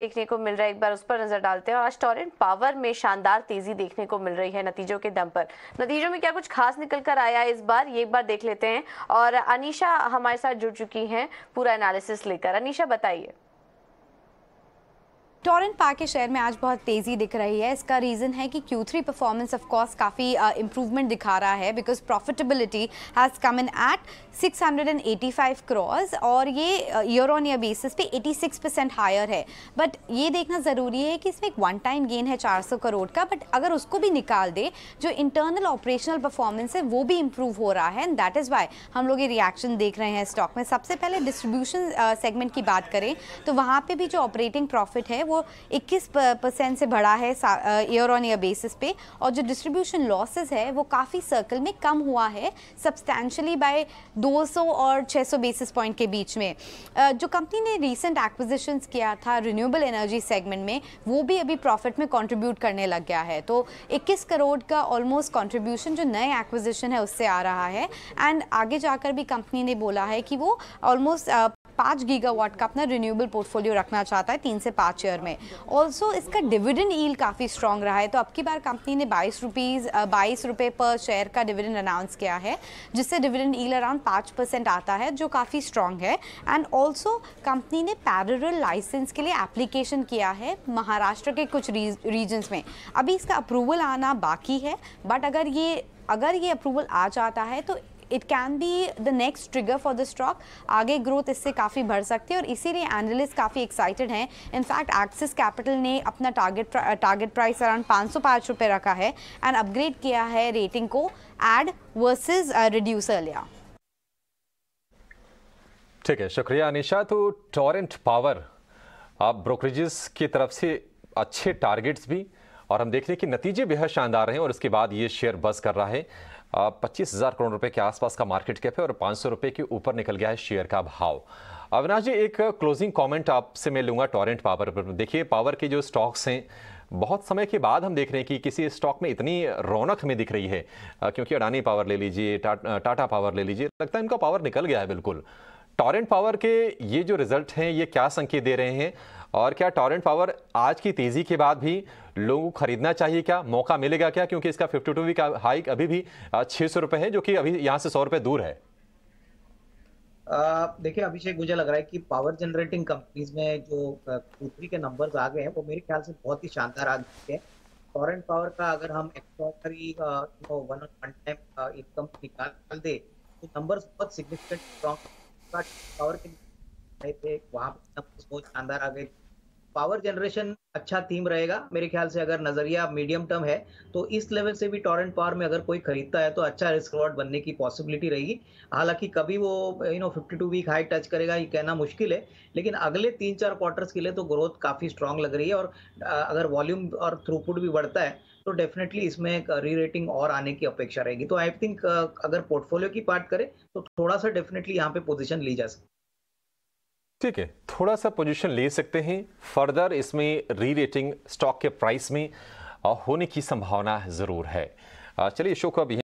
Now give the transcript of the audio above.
देखने को मिल रहा है एक बार उस पर नजर डालते हैं और आज टॉरेंट पावर में शानदार तेजी देखने को मिल रही है नतीजों के दम पर नतीजों में क्या कुछ खास निकल कर आया है इस बार ये एक बार देख लेते हैं और अनिशा हमारे साथ जुड़ चुकी हैं पूरा एनालिसिस लेकर अनिशा बताइए टॉरेंट पार्क के शेयर में आज बहुत तेज़ी दिख रही है इसका रीज़न है कि Q3 परफॉर्मेंस ऑफ काफ़ी इम्प्रूवमेंट uh, दिखा रहा है because profitability has come in at 685 क्रॉस और ये ईयर ऑन ईयर बेसिस पे 86 परसेंट हायर है बट ये देखना ज़रूरी है कि इसमें एक वन टाइम गेन है 400 करोड़ का बट अगर उसको भी निकाल दे जो इंटरनल ऑपरेशनल परफॉर्मेंस है वो भी इम्प्रूव हो रहा है एंड दैट इज़ वाई हम लोग ये रिएक्शन देख रहे हैं स्टॉक में सबसे पहले डिस्ट्रीब्यूशन सेगमेंट uh, की बात करें तो वहाँ पर भी जो ऑपरेटिंग प्रॉफिट है वो 21 परसेंट से बढ़ा है ईयर ऑन ईयर बेसिस पे और जो डिस्ट्रीब्यूशन लॉसेस है वो काफ़ी सर्कल में कम हुआ है सब्सटैशली बाय 200 और 600 बेसिस पॉइंट के बीच में जो कंपनी ने रिसेंट एक्विजिशंस किया था रिन्यूएबल एनर्जी सेगमेंट में वो भी अभी प्रॉफिट में कॉन्ट्रीब्यूट करने लग गया है तो इक्कीस करोड़ का ऑलमोस्ट कॉन्ट्रीब्यूशन जो नए एक्विजिशन है उससे आ रहा है एंड आगे जाकर भी कंपनी ने बोला है कि वो ऑलमोस्ट पाँच गीगावाट का अपना रिन्यूएबल पोर्टफोलियो रखना चाहता है तीन से पाँच ईयर में ऑल्सो इसका डिविडेंड ईल काफ़ी स्ट्रॉन्ग रहा है तो अब की बार कंपनी ने बाईस रुपीज़ बाईस रुपये पर शेयर का डिविडेंड अनाउंस किया है जिससे डिविडेंड ईल अराउंड पाँच परसेंट आता है जो काफ़ी स्ट्रॉन्ग है एंड ऑल्सो कंपनी ने पैरल लाइसेंस के लिए एप्लीकेशन किया है महाराष्ट्र के कुछ रीजन्स में अभी इसका अप्रूवल आना बाकी है बट अगर ये अगर ये अप्रूवल आ जाता है तो it can be the next trigger for the stock आगे ग्रोथ इससे काफ़ी बढ़ सकती है और इसीलिए एनालिस्ट काफ़ी एक्साइटेड हैं इनफैक्ट एक्सिस कैपिटल ने अपना टारगेट टारगेट प्राइस अराउंड पाँच सौ पाँच रुपये रखा है एंड अपग्रेड किया है रेटिंग को एड वर्सेज रिड्यूसर लिया ठीक है शुक्रिया अनिशा तो टॉरेंट पावर आप ब्रोकरेजेस की तरफ से अच्छे टारगेट्स भी और हम देख रहे हैं कि नतीजे बेहद शानदार हैं और उसके बाद ये शेयर बस कर रहा है पच्चीस हज़ार करोड़ रुपए के आसपास का मार्केट कैप है और पाँच सौ रुपये के ऊपर निकल गया है शेयर का भाव अविनाश जी एक क्लोजिंग कमेंट आपसे मैं लूँगा टॉरेंट पावर पर देखिए पावर के जो स्टॉक्स हैं बहुत समय के बाद हम देख रहे हैं कि किसी स्टॉक में इतनी रौनक हमें दिख रही है क्योंकि अडानी पावर ले लीजिए टा, टाटा पावर ले लीजिए लगता है इनका पावर निकल गया है बिल्कुल टॉरेंट पावर के ये जो रिजल्ट हैं ये क्या संकेत दे रहे हैं और क्या टॉरेंट पावर आज की तेज़ी के बाद भी लोगों को खरीदना चाहिए क्या मौका मिलेगा क्या क्योंकि इसका फिफ्टी टू का हाइक अभी भी छह सौ रुपए है जो कि अभी यहाँ से सौ रुपए दूर है देखिए अभिषेक मुझे लग रहा है कि पावर जनरेटिंग कंपनीज में जो q के नंबर्स आ गए हैं वो मेरे ख्याल से बहुत ही शानदार आ गए हैं टॉरेंट पावर का अगर हम extraordinary one one time income निकाल दे तो नंबर्स बहुत सिग्निफिकेंट स्ट्रॉन्ग पावर के रहे थे वहाँ पर बहुत शानदार आ गए पावर जनरेशन अच्छा थीम रहेगा मेरे ख्याल से अगर नजरिया मीडियम टर्म है तो इस लेवल से भी टॉरेंट पावर में अगर कोई खरीदता है तो अच्छा रिस्क रिस्कॉर्ड बनने की पॉसिबिलिटी रहेगी हालांकि कभी वो you know 52 week high touch करेगा ये कहना मुश्किल है लेकिन अगले तीन चार क्वार्टर्स के लिए तो ग्रोथ काफ़ी स्ट्रांग लग रही है और अगर वॉल्यूम और थ्रूपुट भी बढ़ता है तो डेफिनेटली इसमें री रेटिंग और आने की अपेक्षा रहेगी तो आई थिंक अगर पोर्टफोलियो की बात करें तो थोड़ा सा डेफिनेटली यहाँ पे पोजिशन ली जा सकती है ठीक है थोड़ा सा पोजीशन ले सकते हैं फर्दर इसमें री रेटिंग स्टॉक के प्राइस में होने की संभावना ज़रूर है चलिए शो को अभी